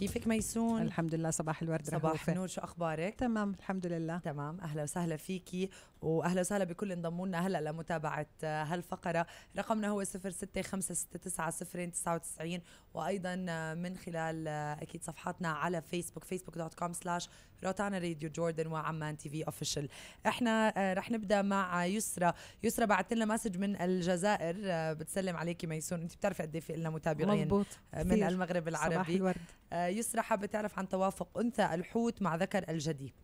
كيفك ميسون؟ الحمد لله صباح الورد صباح رحوفة. النور شو اخبارك؟ تمام الحمد لله تمام اهلا وسهلا فيكي واهلا وسهلا بكل انضموا لنا هلا لمتابعه هالفقره رقمنا هو 0656690299 وايضا من خلال اكيد صفحاتنا على فيسبوك facebook.com سلاش روتانا راديو جوردن وعمان تي في اوفيشال احنا آه، رح نبدا مع يسرا يسرا بعثت لنا مسج من الجزائر آه، بتسلم عليكي ميسون انت بتعرفي قد ايه في لنا متابعين مضبوط. آه، من المغرب العربي يسرا حابه تعرف عن توافق انثى الحوت مع ذكر الجدي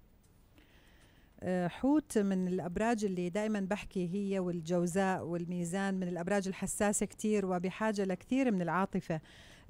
حوت من الأبراج اللي دائما بحكي هي والجوزاء والميزان من الأبراج الحساسة كتير وبحاجة لكثير من العاطفة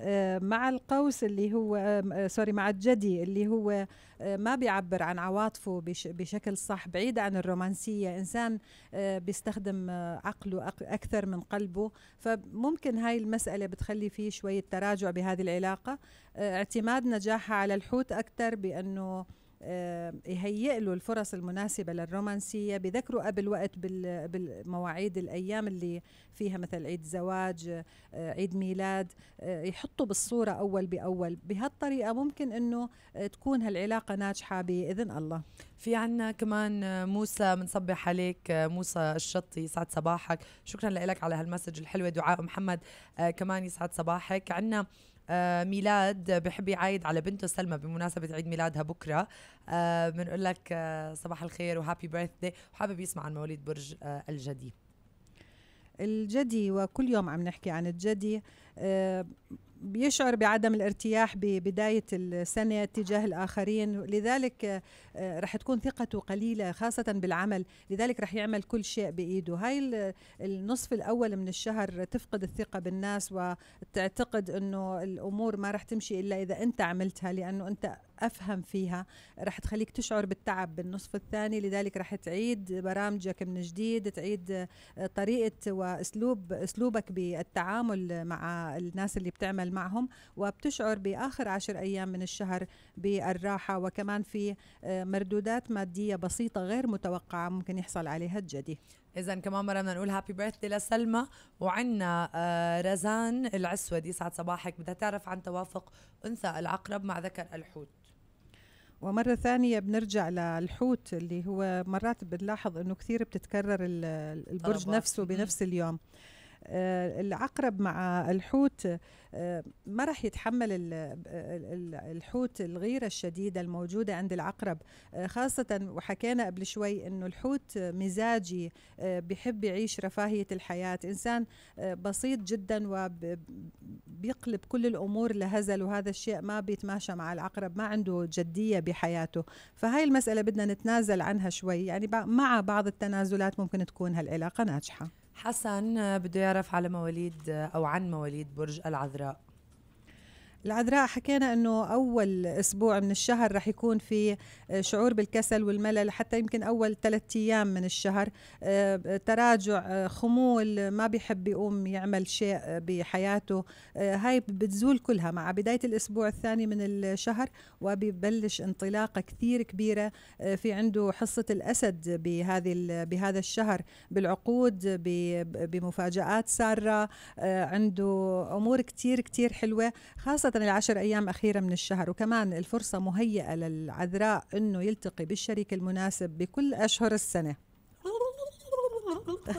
آه، مع القوس اللي هو آه، آه، سوري مع الجدي اللي هو ما بيعبر عن عواطفه بشكل صح بعيد عن الرومانسية إنسان بيستخدم عقله أكثر من قلبه فممكن هاي المسألة بتخلي فيه شوية تراجع بهذه العلاقة اعتماد نجاحها على الحوت أكثر بأنه آه، يهيئ له الفرص المناسبة للرومانسية بذكروا قبل وقت بالمواعيد الأيام اللي فيها مثل عيد زواج آه، عيد ميلاد آه، يحطه بالصورة أول بأول بهالطريقة ممكن أنه تكون هالعلاقة ناجحة بإذن الله في عنا كمان موسى بنصبح عليك موسى الشطي يسعد صباحك شكرا لك على هالمسج الحلوة دعاء محمد كمان يسعد صباحك عنا آه ميلاد بحب يعايد على بنته سلمى بمناسبة عيد ميلادها بكرة آه بنقول لك آه صباح الخير وهابي بيرث وحابب يسمع عن مواليد برج آه الجدي الجدي وكل يوم عم نحكي عن الجدي آه، بيشعر بعدم الارتياح ببداية السنة تجاه الآخرين لذلك آه، آه، رح تكون ثقته قليلة خاصة بالعمل لذلك رح يعمل كل شيء بإيده هاي النصف الأول من الشهر تفقد الثقة بالناس وتعتقد أنه الأمور ما رح تمشي إلا إذا أنت عملتها لأنه أنت افهم فيها رح تخليك تشعر بالتعب بالنصف الثاني لذلك رح تعيد برامجك من جديد تعيد آه، طريقه واسلوب اسلوبك بالتعامل مع الناس اللي بتعمل معهم وبتشعر باخر عشر ايام من الشهر بالراحه وكمان في آه، مردودات ماديه بسيطه غير متوقعه ممكن يحصل عليها الجدي اذا كمان مره بدنا نقول هابي بيرثدي لسلمى وعندنا آه، رزان العسودي يسعد صباحك بدها تعرف عن توافق انثى العقرب مع ذكر الحوت ومرة ثانية بنرجع للحوت اللي هو مرات بنلاحظ انه كثير بتتكرر البرج نفسه بنفس اليوم آه، العقرب مع الحوت آه، ما راح يتحمل الحوت الغيرة الشديدة الموجودة عند العقرب آه، خاصة وحكينا قبل شوي أنه الحوت مزاجي بحب يعيش رفاهية الحياة إنسان بسيط جدا وبيقلب كل الأمور لهزل وهذا الشيء ما بيتماشى مع العقرب ما عنده جدية بحياته فهاي المسألة بدنا نتنازل عنها شوي يعني مع بعض التنازلات ممكن تكون هالعلاقة ناجحة حسن آه، بده يعرف على مواليد آه، او عن مواليد برج العذراء العذراء حكينا انه اول اسبوع من الشهر رح يكون في آه، شعور بالكسل والملل حتى يمكن اول ثلاثة ايام من الشهر آه، تراجع آه، خمول ما بيحب يقوم يعمل شيء بحياته هاي بتزول كلها مع بدايه الاسبوع الثاني من الشهر وبيبلش انطلاقه كثير كبيره في عنده حصه الاسد بهذه بهذا الشهر بالعقود بمفاجات ساره عنده امور كثير كثير حلوه خاصه العشر أيام أخيرة من الشهر وكمان الفرصة مهيئة للعذراء أنه يلتقي بالشريك المناسب بكل أشهر السنة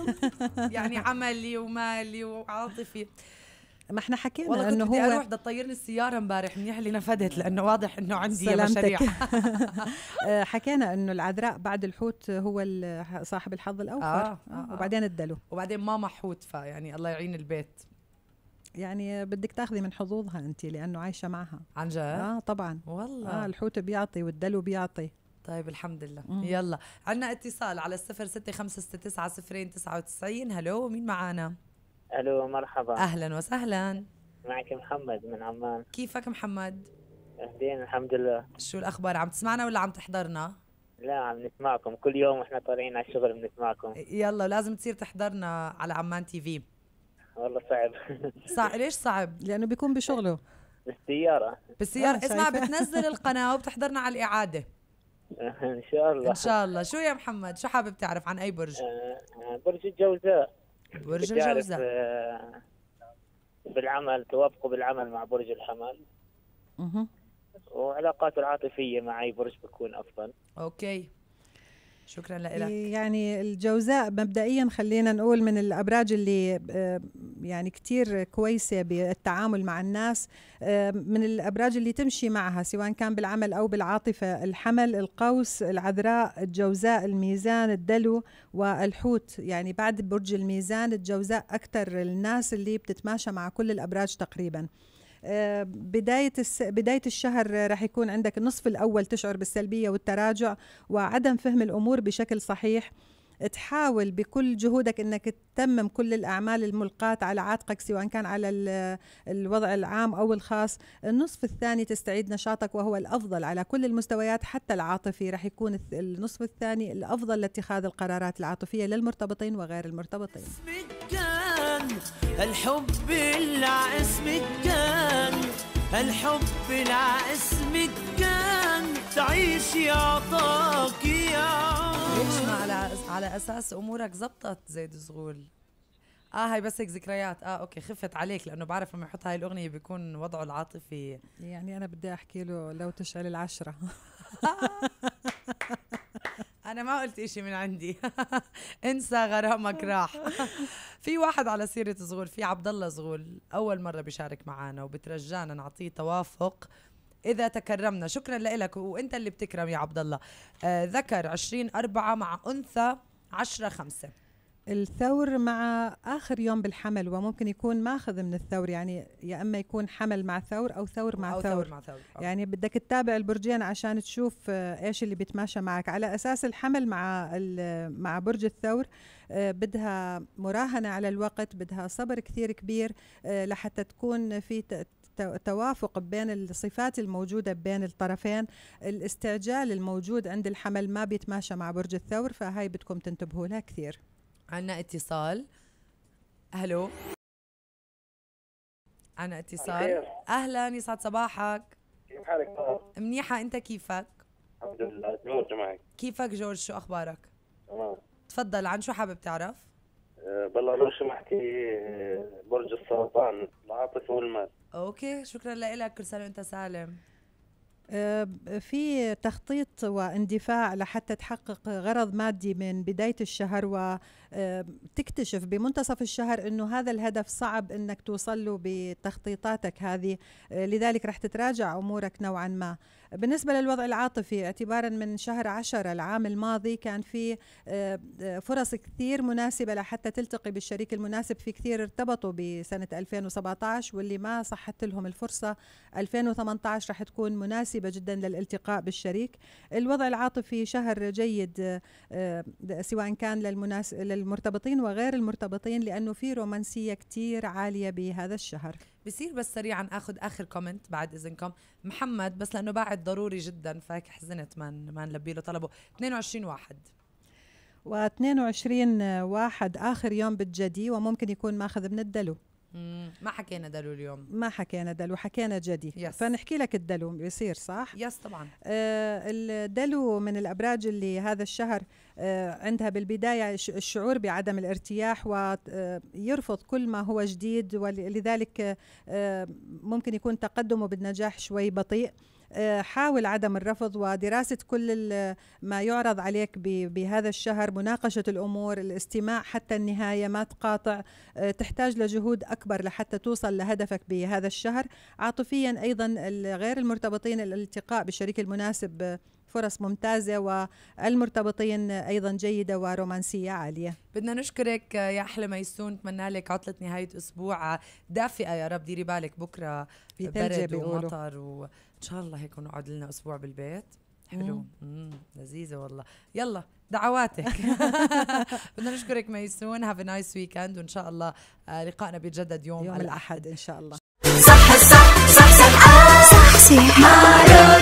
يعني عملي ومالي وعاطفي ما احنا حكينا والله انه بدي هو اروح بدي طيرني السياره امبارح منيح اللي نفذت لانه واضح انه عندي سلامتك. مشاريع آه، حكينا انه العذراء بعد الحوت هو صاحب الحظ الاوفر آه آه, آه،, آه. وبعدين الدلو وبعدين ماما حوت فيعني الله يعين البيت يعني بدك تاخذي من حظوظها انت لانه عايشه معها عن جد؟ اه طبعا والله اه الحوت بيعطي والدلو بيعطي طيب الحمد لله مم. يلا عندنا اتصال على الصفر ستة خمسة ستة تسعة صفرين تسعة وتسعين هلو مين معانا؟ الو مرحبا اهلا وسهلا معك محمد من عمان كيفك محمد؟ اهلين الحمد لله شو الاخبار عم تسمعنا ولا عم تحضرنا؟ لا عم نسمعكم كل يوم احنا طالعين على الشغل بنسمعكم يلا لازم تصير تحضرنا على عمان تي في والله صعب صعب ليش صعب؟ لأنه بيكون بشغله بالسيارة بالسيارة اسمع بتنزل القناة وبتحضرنا على الإعادة ان شاء الله ان شاء الله شو يا محمد شو حابب تعرف عن اي برج آه، آه، برج الجوزاء برج الجوزاء آه، بالعمل توافقه بالعمل مع برج الحمل اها وعلاقاته العاطفيه مع اي برج بتكون افضل اوكي شكرا لك يعني الجوزاء مبدئيا خلينا نقول من الابراج اللي آه، يعني كثير كويسه بالتعامل مع الناس آه، من الابراج اللي تمشي معها سواء كان بالعمل او بالعاطفه الحمل القوس العذراء الجوزاء الميزان الدلو والحوت يعني بعد برج الميزان الجوزاء اكثر الناس اللي بتتماشى مع كل الابراج تقريبا آه، بدايه بدايه الشهر رح يكون عندك النصف الاول تشعر بالسلبيه والتراجع وعدم فهم الامور بشكل صحيح تحاول بكل جهودك انك تتمم كل الاعمال الملقاه على عاتقك سواء كان على الوضع العام او الخاص، النصف الثاني تستعيد نشاطك وهو الافضل على كل المستويات حتى العاطفي رح يكون النصف الثاني الافضل لاتخاذ القرارات العاطفيه للمرتبطين وغير المرتبطين. كان الحب لا اسمك كان الحب لا اسمك كان تعيش يا طاقية ليش ما على على اساس امورك زبطت زيد زغول اه هاي بس هيك ذكريات اه اوكي خفت عليك لانه بعرف لما يحط هاي الاغنيه بيكون وضعه العاطفي يعني انا بدي احكي له لو تشعل العشره انا ما قلت اشي من عندي انسى غرامك راح في واحد على سيرة زغول في عبد الله زغول أول مرة بيشارك معنا وبترجانا نعطيه توافق إذا تكرمنا شكرا لك وأنت اللي بتكرم يا عبد الله آه ذكر عشرين أربعة مع أنثى عشرة خمسة الثور مع اخر يوم بالحمل وممكن يكون ماخذ من الثور يعني يا اما يكون حمل مع ثور او ثور مع أو ثور, ثور مع ثور يعني بدك تتابع البرجين عشان تشوف آه، ايش اللي بيتماشى معك على اساس الحمل مع مع برج الثور آه، بدها مراهنه على الوقت بدها صبر كثير كبير آه، لحتى تكون في توافق بين الصفات الموجوده بين الطرفين الاستعجال الموجود عند الحمل ما بيتماشى مع برج الثور فهاي بدكم تنتبهوا لها كثير عنا اتصال الو عنا اتصال اهلا يسعد صباحك كيف حالك منيحه انت كيفك الحمد لله جورج معك كيفك جورج شو اخبارك تمام تفضل عن شو حابب تعرف أه، بالله لو سمحتي أه، برج السرطان العاطفه والمال اوكي شكرا لك كل سنه وانت سالم آه، في تخطيط واندفاع لحتى تحقق غرض مادي من بداية الشهر وتكتشف آه، بمنتصف الشهر أنه هذا الهدف صعب أنك توصل له بتخطيطاتك هذه آه، لذلك رح تتراجع أمورك نوعا ما بالنسبة للوضع العاطفي اعتبارا من شهر عشر العام الماضي كان في فرص كثير مناسبة لحتى تلتقي بالشريك المناسب في كثير ارتبطوا بسنة 2017 واللي ما صحت لهم الفرصة 2018 رح تكون مناسبة مناسبة جدا للالتقاء بالشريك الوضع العاطفي شهر جيد آه، سواء كان للمناس... للمرتبطين وغير المرتبطين لأنه في رومانسية كتير عالية بهذا الشهر بصير بس سريعا اخذ اخر كومنت بعد اذنكم محمد بس لانه بعد ضروري جدا فهيك حزنت ما ما نلبي له طلبه 22 واحد و22 واحد اخر يوم بالجدي وممكن يكون ماخذ من الدلو ما حكينا دلو اليوم ما حكينا دلو حكينا جدي يس. فنحكي لك الدلو بيصير صح يس طبعا آه الدلو من الابراج اللي هذا الشهر آه عندها بالبدايه الشعور بعدم الارتياح ويرفض آه، كل ما هو جديد ولذلك آه ممكن يكون تقدمه بالنجاح شوي بطيء آه حاول عدم الرفض ودراسة كل ما يعرض عليك بهذا الشهر مناقشة الأمور الاستماع حتى النهاية ما تقاطع آه، تحتاج لجهود أكبر لحتى توصل لهدفك بهذا الشهر عاطفيا أيضا غير المرتبطين الالتقاء بالشريك المناسب فرص ممتازة والمرتبطين أيضا جيدة ورومانسية عالية بدنا نشكرك يا أحلى ميسون نتمنى لك عطلة نهاية أسبوع دافئة يا رب ديري بالك بكرة برد ومطر و... ان شاء الله هيك نقعد لنا اسبوع بالبيت حلو امم لذيذه والله يلا دعواتك بدنا نشكرك ميسون هاف نايس ويكند وان شاء الله لقائنا بيتجدد يوم, يوم الاحد ان شاء الله صح صح صح صح صح صح